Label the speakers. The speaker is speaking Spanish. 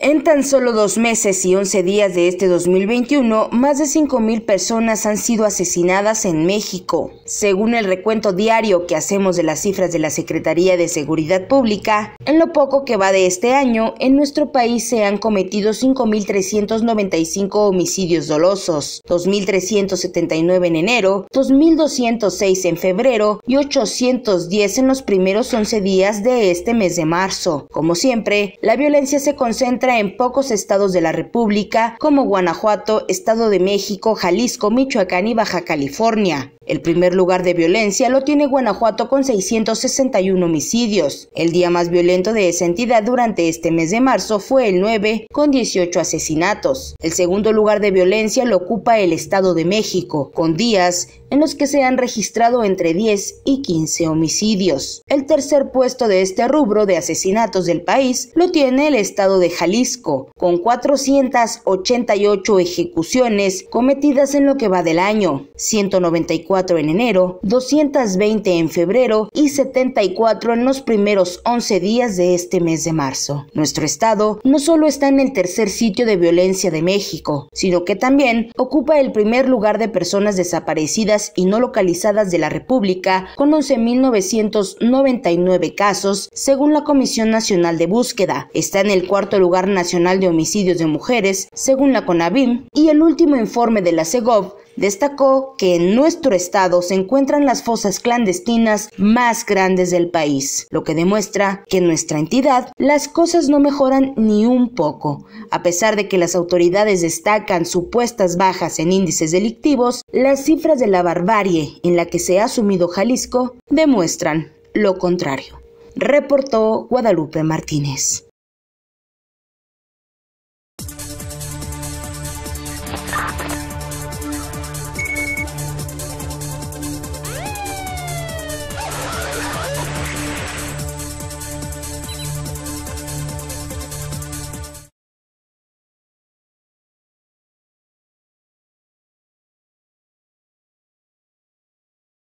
Speaker 1: En tan solo dos meses y once días de este 2021, más de 5.000 personas han sido asesinadas en México. Según el recuento diario que hacemos de las cifras de la Secretaría de Seguridad Pública, en lo poco que va de este año, en nuestro país se han cometido 5.395 homicidios dolosos, 2.379 en enero, 2.206 en febrero y 810 en los primeros 11 días de este mes de marzo. Como siempre, la violencia se concentra en pocos estados de la República como Guanajuato, Estado de México, Jalisco, Michoacán y Baja California. El primer lugar de violencia lo tiene Guanajuato con 661 homicidios. El día más violento de esa entidad durante este mes de marzo fue el 9, con 18 asesinatos. El segundo lugar de violencia lo ocupa el Estado de México, con días en los que se han registrado entre 10 y 15 homicidios. El tercer puesto de este rubro de asesinatos del país lo tiene el estado de Jalisco, con 488 ejecuciones cometidas en lo que va del año, 194 en enero, 220 en febrero y 74 en los primeros 11 días de este mes de marzo. Nuestro estado no solo está en el tercer sitio de violencia de México, sino que también ocupa el primer lugar de personas desaparecidas y no localizadas de la República con 11.999 casos, según la Comisión Nacional de Búsqueda. Está en el cuarto lugar nacional de homicidios de mujeres, según la CONABIM, y el último informe de la CEGOV Destacó que en nuestro estado se encuentran las fosas clandestinas más grandes del país, lo que demuestra que en nuestra entidad las cosas no mejoran ni un poco. A pesar de que las autoridades destacan supuestas bajas en índices delictivos, las cifras de la barbarie en la que se ha sumido Jalisco demuestran lo contrario, reportó Guadalupe Martínez.